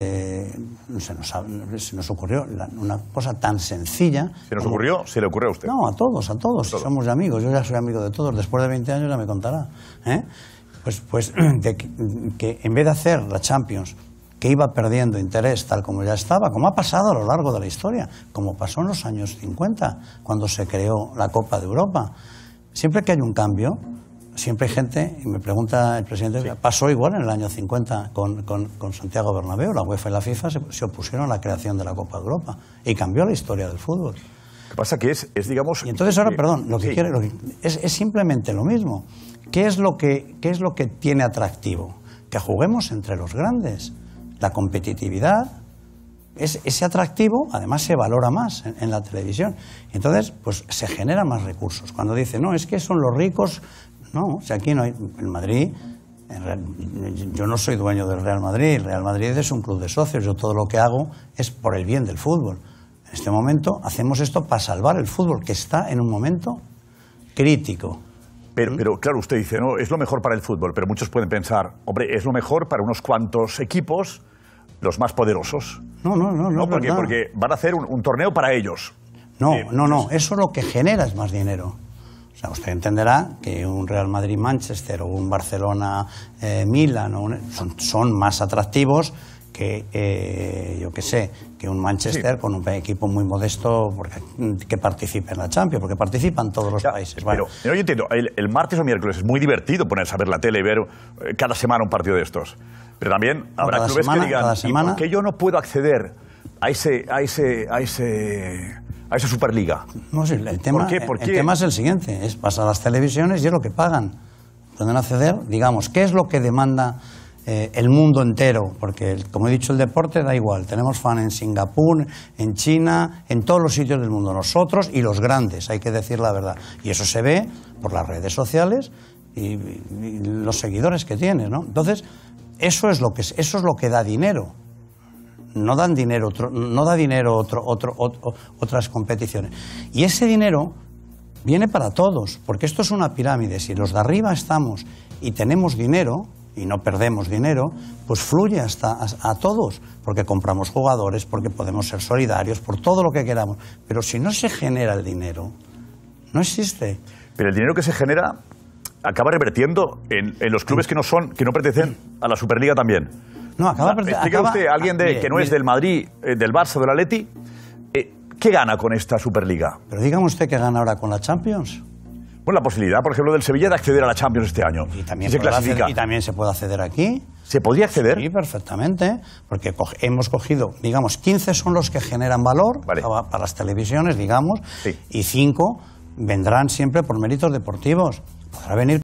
Eh, se, nos, ocurrió una cosa tan sencilla. ¿Se nos ocurrió? ¿Se le ocurrió a usted? No, a todos, a todos. Somos amigos, yo ya soy amigo de todos. Después de 20 años ya me contará. ¿eh? Pues, pues que, que, en vez de hacer la Champions, que iba perdiendo interés tal como ya estaba, como ha pasado a lo largo de la historia, como pasó en los años 50, cuando se creó la Copa de Europa. Siempre que hay un cambio, siempre hay gente, y me pregunta el presidente, pasó igual en el año 50 con, con, Santiago Bernabéu, la UEFA y la FIFA se, opusieron a la creación de la Copa de Europa y cambió la historia del fútbol. ¿Qué pasa que es, digamos... Y entonces ahora, eh, perdón, lo que quiere es, simplemente lo mismo. ¿Qué es lo, que, es lo que tiene atractivo? Que juguemos entre los grandes. La competitividad, es, ese atractivo además se valora más en, la televisión. Entonces, pues se generan más recursos. Cuando dice, no, es que son los ricos no, o sea, aquí no hay. En Madrid, yo no soy dueño del Real Madrid. El Real Madrid es un club de socios. Yo todo lo que hago es por el bien del fútbol. En este momento hacemos esto para salvar el fútbol, que está en un momento crítico. Pero, claro, usted dice, no, es lo mejor para el fútbol, pero muchos pueden pensar, hombre, es lo mejor para unos cuantos equipos, los más poderosos. No, no, no, no. porque, van a hacer un, torneo para ellos. No, eh, no, no, pues eso lo que genera es más dinero. O sea, usted entenderá que un Real Madrid-Manchester o un Barcelona-Milan eh, son, más atractivos que, eh, yo qué sé, que un Manchester con un equipo muy modesto que participe en la Champions, porque participan todos los países. Pero, yo eh, entiendo, el, martes o miércoles es muy divertido ponerse a ver la tele y ver cada semana un partido de estos. Pero también habrá clubes semana, que digan, que yo no puedo acceder a ese... A ese, a ese a esa Superliga? el tema, el tema es el siguiente, es pasar a las televisiones y es lo que pagan. Pueden acceder, digamos, ¿qué es lo que demanda eh, el mundo entero? Porque, como he dicho, el deporte da igual. Tenemos fan en Singapur, en China, en todos los sitios del mundo. Nosotros y los grandes, hay que decir la verdad. Y eso se ve por las redes sociales y, los seguidores que tienes, ¿no? Entonces, eso es lo que, eso es lo que da dinero no dan dinero, otro, no da dinero otro, otras competiciones. Y ese dinero viene para todos, porque esto es una pirámide. Si los de arriba estamos y tenemos dinero, y no perdemos dinero, pues fluye hasta a, todos, porque compramos jugadores, porque podemos ser solidarios, por todo lo que queramos. Pero si no se genera el dinero, no existe. Pero el dinero que se genera acaba revertiendo en, en los clubes que no son, que no pertenecen a la Superliga también. No, acaba, de sea, usted, alguien ah, de, que no es del Madrid, eh, del Barça, del Atleti, eh, ¿qué gana con esta Superliga? Pero dígame usted qué gana ahora con la Champions. Pues la posibilidad, por ejemplo, del Sevilla de acceder a la Champions este año. Y también, se, y también se puede acceder aquí. ¿Se podría acceder? Sí, perfectamente, porque hemos cogido, digamos, 15 son los que generan valor para, las televisiones, digamos, y 5 vendrán siempre por méritos deportivos. Podrá venir